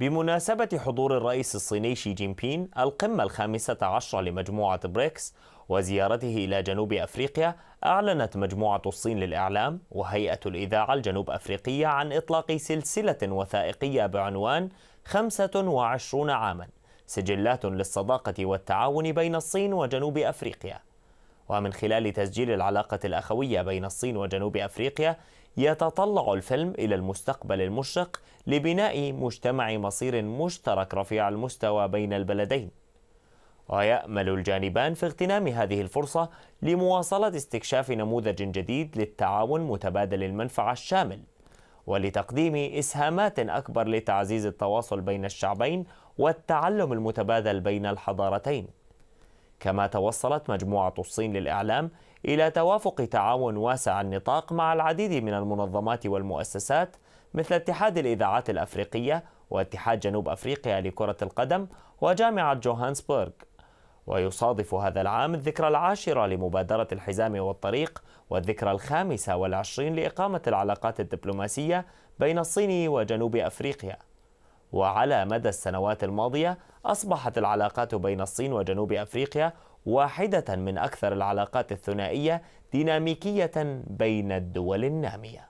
بمناسبة حضور الرئيس الصيني شي جين بين القمة الخامسة عشر لمجموعة بريكس وزيارته إلى جنوب أفريقيا أعلنت مجموعة الصين للإعلام وهيئة الإذاعة الجنوب أفريقية عن إطلاق سلسلة وثائقية بعنوان 25 عاما سجلات للصداقة والتعاون بين الصين وجنوب أفريقيا ومن خلال تسجيل العلاقة الأخوية بين الصين وجنوب أفريقيا يتطلع الفيلم إلى المستقبل المشرق لبناء مجتمع مصير مشترك رفيع المستوى بين البلدين ويأمل الجانبان في اغتنام هذه الفرصة لمواصلة استكشاف نموذج جديد للتعاون متبادل المنفعة الشامل ولتقديم إسهامات أكبر لتعزيز التواصل بين الشعبين والتعلم المتبادل بين الحضارتين كما توصلت مجموعة الصين للإعلام إلى توافق تعاون واسع النطاق مع العديد من المنظمات والمؤسسات مثل اتحاد الإذاعات الأفريقية واتحاد جنوب أفريقيا لكرة القدم وجامعة جوهانسبرغ ويصادف هذا العام الذكرى العاشرة لمبادرة الحزام والطريق والذكرى الخامسة والعشرين لإقامة العلاقات الدبلوماسية بين الصين وجنوب أفريقيا وعلى مدى السنوات الماضية أصبحت العلاقات بين الصين وجنوب أفريقيا واحدة من أكثر العلاقات الثنائية ديناميكية بين الدول النامية